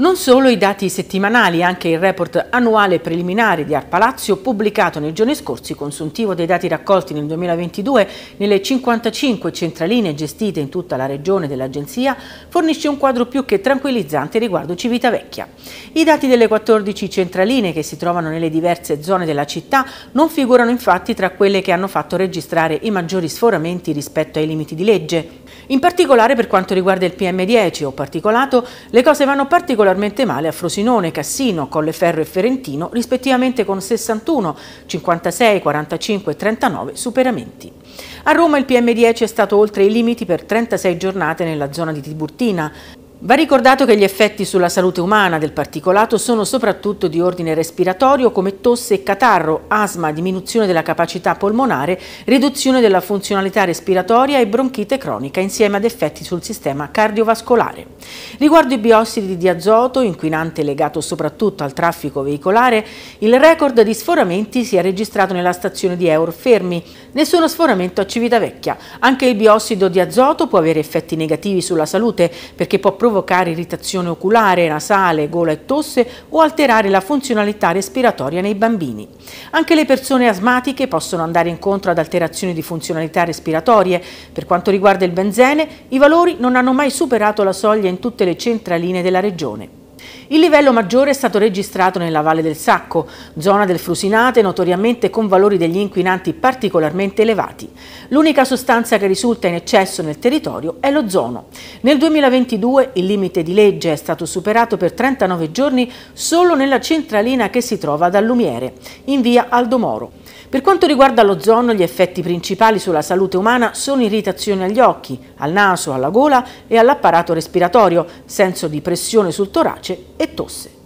Non solo i dati settimanali, anche il report annuale preliminare di Arpalazio pubblicato nei giorni scorsi, consuntivo dei dati raccolti nel 2022 nelle 55 centraline gestite in tutta la regione dell'Agenzia, fornisce un quadro più che tranquillizzante riguardo Civitavecchia. I dati delle 14 centraline che si trovano nelle diverse zone della città non figurano infatti tra quelle che hanno fatto registrare i maggiori sforamenti rispetto ai limiti di legge. In particolare per quanto riguarda il PM10 o particolato, le cose vanno particolarmente particolarmente male a Frosinone, Cassino, Colleferro e Ferentino, rispettivamente con 61, 56, 45 e 39 superamenti. A Roma il PM10 è stato oltre i limiti per 36 giornate nella zona di Tiburtina. Va ricordato che gli effetti sulla salute umana del particolato sono soprattutto di ordine respiratorio come tosse e catarro, asma, diminuzione della capacità polmonare, riduzione della funzionalità respiratoria e bronchite cronica insieme ad effetti sul sistema cardiovascolare. Riguardo i biossidi di azoto, inquinante legato soprattutto al traffico veicolare, il record di sforamenti si è registrato nella stazione di Eurofermi. Nessuno sforamento a Civitavecchia. Anche il biossido di azoto può avere effetti negativi sulla salute perché può provocare provocare irritazione oculare, nasale, gola e tosse o alterare la funzionalità respiratoria nei bambini. Anche le persone asmatiche possono andare incontro ad alterazioni di funzionalità respiratorie. Per quanto riguarda il benzene, i valori non hanno mai superato la soglia in tutte le centraline della regione. Il livello maggiore è stato registrato nella Valle del Sacco, zona del Frusinate notoriamente con valori degli inquinanti particolarmente elevati. L'unica sostanza che risulta in eccesso nel territorio è l'ozono. Nel 2022 il limite di legge è stato superato per 39 giorni solo nella centralina che si trova ad Allumiere, in via Aldomoro. Per quanto riguarda l'ozono, gli effetti principali sulla salute umana sono irritazioni agli occhi, al naso, alla gola e all'apparato respiratorio, senso di pressione sul torace e tosse.